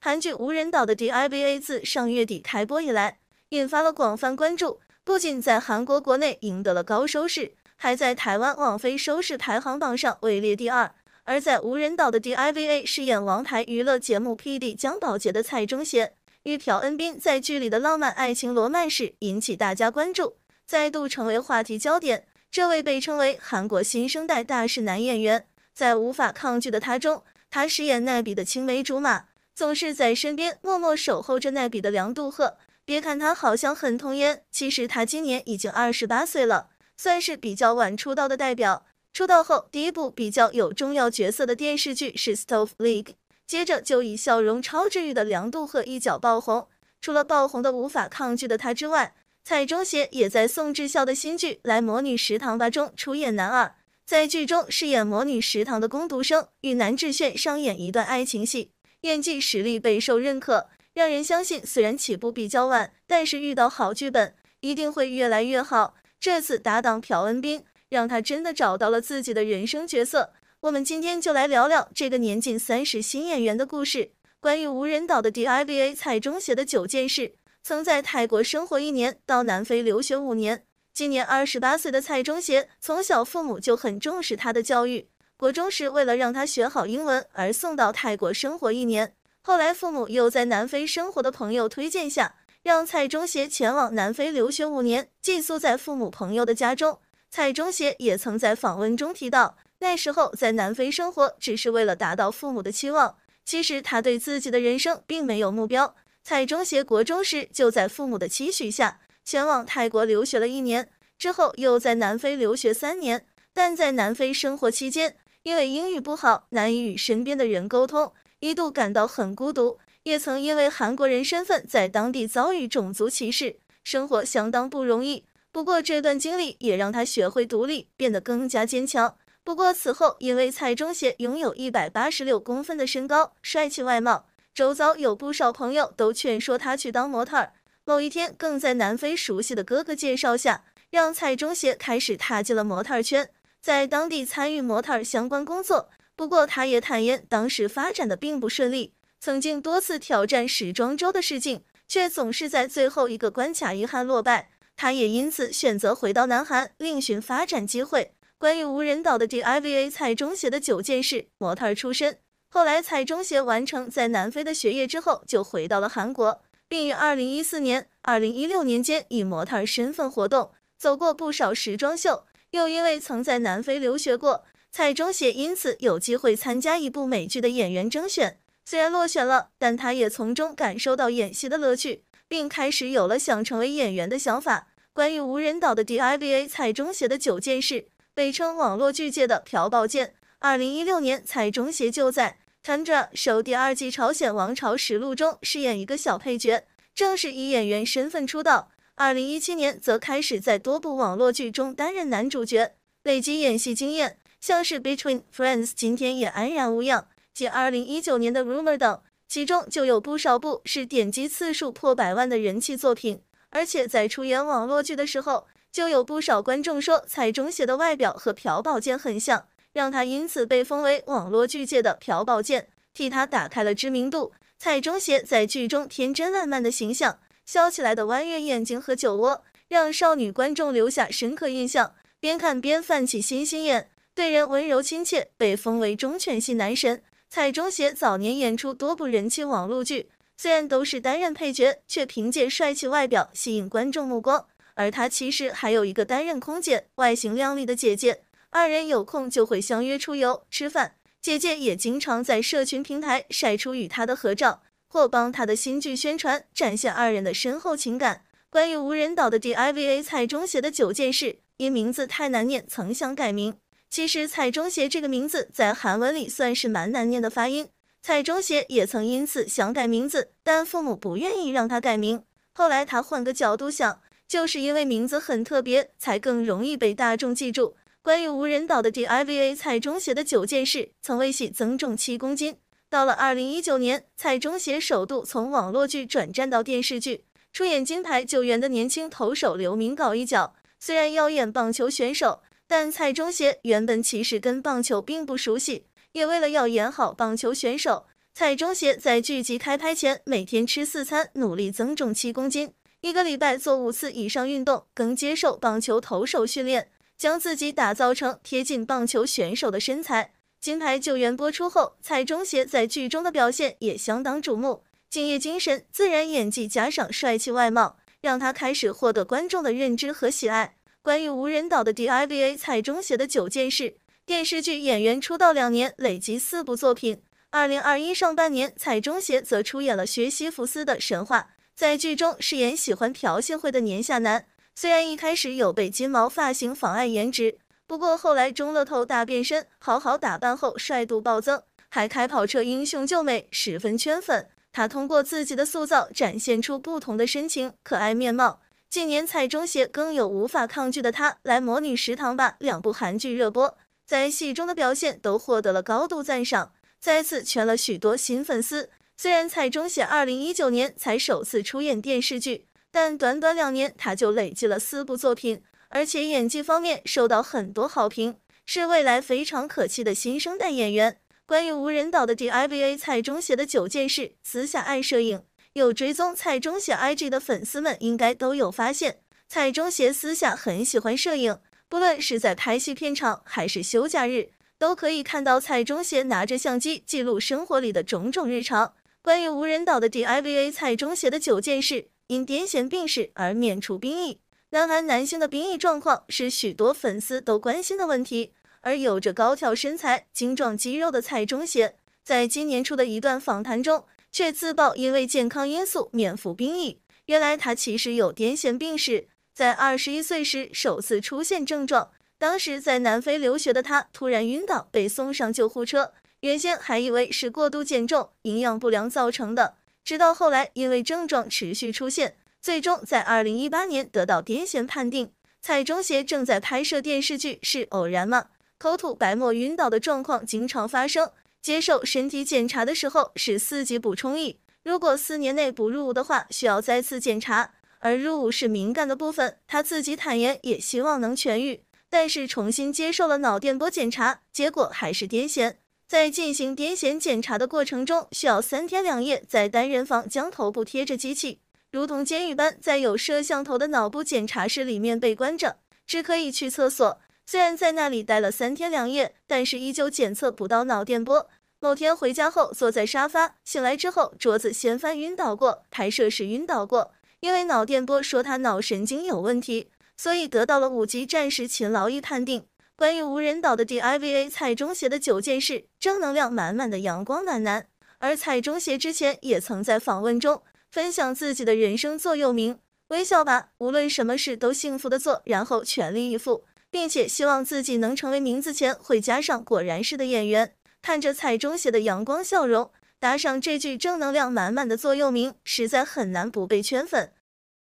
韩剧《无人岛》的 D I V A 自上月底开播以来，引发了广泛关注。不仅在韩国国内赢得了高收视，还在台湾网飞收视排行榜上位列第二。而在《无人岛》的 D I V A 饰演王台娱乐节目 P D 江宝杰的蔡钟贤，与朴恩斌在剧里的浪漫爱情罗曼史引起大家关注，再度成为话题焦点。这位被称为韩国新生代大势男演员，在无法抗拒的他中，他饰演奈比的青梅竹马。总是在身边默默守候着奈比的梁杜赫，别看他好像很童颜，其实他今年已经二十八岁了，算是比较晚出道的代表。出道后第一部比较有重要角色的电视剧是《Stove League》，接着就以笑容超治愈的梁杜赫一脚爆红。除了爆红的无法抗拒的他之外，蔡中贤也在宋智孝的新剧《来魔女食堂吧》中出演男二，在剧中饰演魔女食堂的工读生，与南智炫上演一段爱情戏。演技实力备受认可，让人相信虽然起步比较晚，但是遇到好剧本一定会越来越好。这次搭档朴恩斌，让他真的找到了自己的人生角色。我们今天就来聊聊这个年近三十新演员的故事。关于无人岛的 D I v A 蔡中协的九件事：曾在泰国生活一年，到南非留学五年。今年二十八岁的蔡中协，从小父母就很重视他的教育。国中时，为了让他学好英文而送到泰国生活一年。后来，父母又在南非生活的朋友推荐下，让蔡中协前往南非留学五年，寄宿在父母朋友的家中。蔡中协也曾在访问中提到，那时候在南非生活只是为了达到父母的期望，其实他对自己的人生并没有目标。蔡中协国中时就在父母的期许下，前往泰国留学了一年，之后又在南非留学三年，但在南非生活期间。因为英语不好，难以与身边的人沟通，一度感到很孤独，也曾因为韩国人身份在当地遭遇种族歧视，生活相当不容易。不过这段经历也让他学会独立，变得更加坚强。不过此后，因为蔡中协拥有一百八十六公分的身高、帅气外貌，周遭有不少朋友都劝说他去当模特儿。某一天，更在南非熟悉的哥哥介绍下，让蔡中协开始踏进了模特圈。在当地参与模特相关工作，不过他也坦言当时发展的并不顺利，曾经多次挑战时装周的事情，却总是在最后一个关卡遗憾落败。他也因此选择回到南韩另寻发展机会。关于无人岛的 D I V A 蔡中协的九件事：模特出身，后来蔡中协完成在南非的学业之后，就回到了韩国，并于二零一四年、二零一六年间以模特身份活动，走过不少时装秀。又因为曾在南非留学过，蔡中协因此有机会参加一部美剧的演员征选，虽然落选了，但他也从中感受到演戏的乐趣，并开始有了想成为演员的想法。关于无人岛的 d i v a 蔡中协的九件事，被称网络剧界的朴宝剑。二零一六年，蔡中协就在《t a n d r a 首第二季《朝鲜王朝实录》中饰演一个小配角，正式以演员身份出道。二零一七年则开始在多部网络剧中担任男主角，累积演戏经验，像是《Between Friends》今天也安然无恙，及二零一九年的《Rumor》等，其中就有不少部是点击次数破百万的人气作品。而且在出演网络剧的时候，就有不少观众说蔡中协的外表和朴宝剑很像，让他因此被封为网络剧界的朴宝剑，替他打开了知名度。蔡中协在剧中天真烂漫的形象。笑起来的弯月眼睛和酒窝，让少女观众留下深刻印象。边看边泛起星星眼，对人温柔亲切，被封为忠犬系男神。蔡中协早年演出多部人气网络剧，虽然都是担任配角，却凭借帅气外表吸引观众目光。而他其实还有一个担任空姐、外形靓丽的姐姐，二人有空就会相约出游、吃饭。姐姐也经常在社群平台晒出与他的合照。或帮他的新剧宣传，展现二人的深厚情感。关于无人岛的 D I V A 蔡中协的九件事，因名字太难念，曾想改名。其实蔡中协这个名字在韩文里算是蛮难念的发音。蔡中协也曾因此想改名字，但父母不愿意让他改名。后来他换个角度想，就是因为名字很特别，才更容易被大众记住。关于无人岛的 D I V A 蔡中协的九件事，曾为戏增重七公斤。到了二零一九年，蔡中协首度从网络剧转战到电视剧，出演金牌救援的年轻投手刘明镐一角。虽然要演棒球选手，但蔡中协原本其实跟棒球并不熟悉，也为了要演好棒球选手，蔡中协在剧集开拍前每天吃四餐，努力增重七公斤，一个礼拜做五次以上运动，更接受棒球投手训练，将自己打造成贴近棒球选手的身材。《金牌救援》播出后，蔡中协在剧中的表现也相当瞩目，敬业精神、自然演技加上帅气外貌，让他开始获得观众的认知和喜爱。关于无人岛的 D.I.V.A. 蔡中协的九件事：电视剧演员出道两年，累积四部作品。二零二一上半年，蔡中协则出演了《学西弗斯的神话》，在剧中饰演喜欢朴信惠的年下男。虽然一开始有被金毛发型妨碍颜值。不过后来，钟乐透大变身，好好打扮后帅度暴增，还开跑车英雄救美，十分圈粉。他通过自己的塑造展现出不同的深情可爱面貌。近年，蔡中协更有无法抗拒的他来《模拟食堂》吧两部韩剧热播，在戏中的表现都获得了高度赞赏，再次圈了许多新粉丝。虽然蔡中协2019年才首次出演电视剧，但短短两年他就累积了四部作品。而且演技方面受到很多好评，是未来非常可期的新生代演员。关于无人岛的 D I V A 蔡中协的九件事：私下爱摄影，有追踪蔡中协 I G 的粉丝们应该都有发现，蔡中协私下很喜欢摄影，不论是在拍戏片场还是休假日，都可以看到蔡中协拿着相机记录生活里的种种日常。关于无人岛的 D I V A 蔡中协的九件事：因癫痫病逝而免除兵役。南非男性的兵役状况是许多粉丝都关心的问题，而有着高挑身材、精壮肌肉的蔡钟贤，在今年初的一段访谈中却自曝因为健康因素免服兵役。原来他其实有癫痫病史，在二十一岁时首次出现症状，当时在南非留学的他突然晕倒，被送上救护车。原先还以为是过度减重、营养不良造成的，直到后来因为症状持续出现。最终在二零一八年得到癫痫判定。蔡中协正在拍摄电视剧是偶然吗？口吐白沫晕倒的状况经常发生。接受身体检查的时候是四级补充液，如果四年内不入伍的话，需要再次检查。而入伍是敏感的部分，他自己坦言也希望能痊愈，但是重新接受了脑电波检查，结果还是癫痫。在进行癫痫检查的过程中，需要三天两夜在单人房将头部贴着机器。如同监狱般，在有摄像头的脑部检查室里面被关着，只可以去厕所。虽然在那里待了三天两夜，但是依旧检测不到脑电波。某天回家后，坐在沙发，醒来之后桌子掀翻晕倒过，拍摄时晕倒过。因为脑电波说他脑神经有问题，所以得到了五级战时勤劳役判定。关于无人岛的 D I V A 蔡中邪的九件事，正能量满满的阳光暖男。而蔡中邪之前也曾在访问中。分享自己的人生座右铭：微笑吧，无论什么事都幸福的做，然后全力以赴，并且希望自己能成为名字前会加上“果然是”的演员。看着彩中写的阳光笑容，打上这句正能量满满的座右铭，实在很难不被圈粉。